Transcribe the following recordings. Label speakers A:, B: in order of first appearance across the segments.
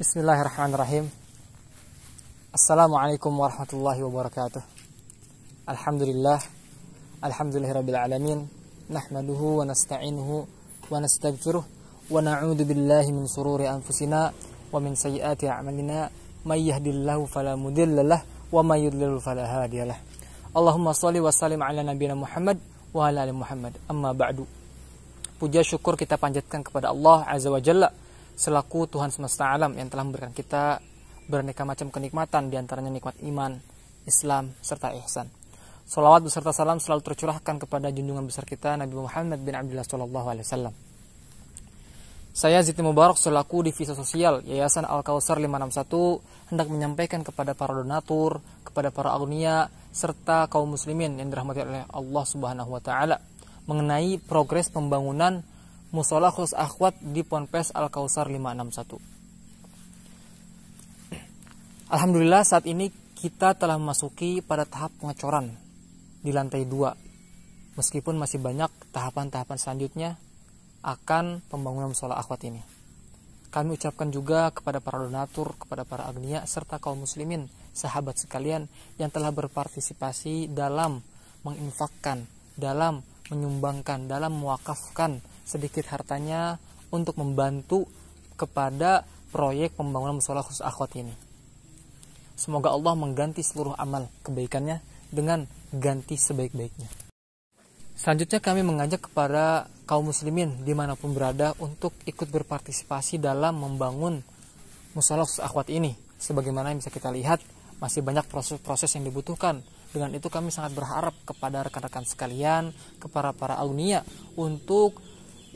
A: بسم الله الرحمن الرحيم السلام عليكم ورحمة الله وبركاته الحمد لله الحمد لله رب العالمين نحمده ونستعينه ونستغفره ونعوذ بالله من شرور أنفسنا ومن سيئات أعمالنا من يهد الله فلا مضل له ومن يضلل فلا هادي له اللهم صل وسلم على نبينا محمد وعلى آل محمد أما بعد Puja syukur kita panjatkan kepada Allah Azza wa Jalla selaku Tuhan semesta alam yang telah memberikan kita beraneka macam kenikmatan diantaranya nikmat iman, Islam, serta ihsan. Salawat beserta salam selalu tercurahkan kepada junjungan besar kita Nabi Muhammad bin Abdullah Shallallahu Alaihi Wasallam. Saya Ziti Mubarak selaku Divisi Sosial Yayasan Al-Kausar 561 hendak menyampaikan kepada para donatur, kepada para agonia, serta kaum muslimin yang dirahmati oleh Allah Subhanahu wa taala mengenai progres pembangunan Musola khusus Akhwat di Ponpes Al Kausar 561. Alhamdulillah saat ini kita telah memasuki pada tahap pengecoran di lantai 2. Meskipun masih banyak tahapan-tahapan selanjutnya akan pembangunan musola akhwat ini. Kami ucapkan juga kepada para donatur, kepada para agnia, serta kaum muslimin, sahabat sekalian yang telah berpartisipasi dalam menginfakkan, dalam menyumbangkan, dalam mewakafkan sedikit hartanya untuk membantu kepada proyek pembangunan musola khusus akhwat ini. Semoga Allah mengganti seluruh amal kebaikannya dengan ganti sebaik-baiknya. Selanjutnya kami mengajak kepada kaum muslimin dimanapun berada untuk ikut berpartisipasi dalam membangun musola khusus akhwat ini. Sebagaimana yang bisa kita lihat, masih banyak proses-proses yang dibutuhkan. Dengan itu kami sangat berharap kepada rekan-rekan sekalian, kepada para alunia untuk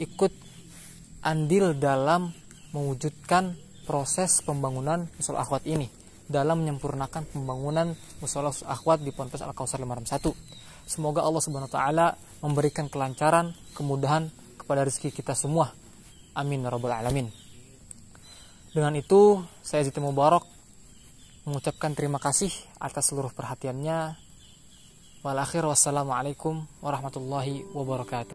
A: ikut andil dalam mewujudkan proses pembangunan musola akhwat ini dalam menyempurnakan pembangunan musola akhwat di Ponpes Al Kausar ratus satu Semoga Allah Subhanahu wa taala memberikan kelancaran, kemudahan kepada rezeki kita semua. Amin robbal ya rabbal alamin. Dengan itu, saya Ziti Mubarak mengucapkan terima kasih atas seluruh perhatiannya. Walakhir wassalamualaikum warahmatullahi wabarakatuh.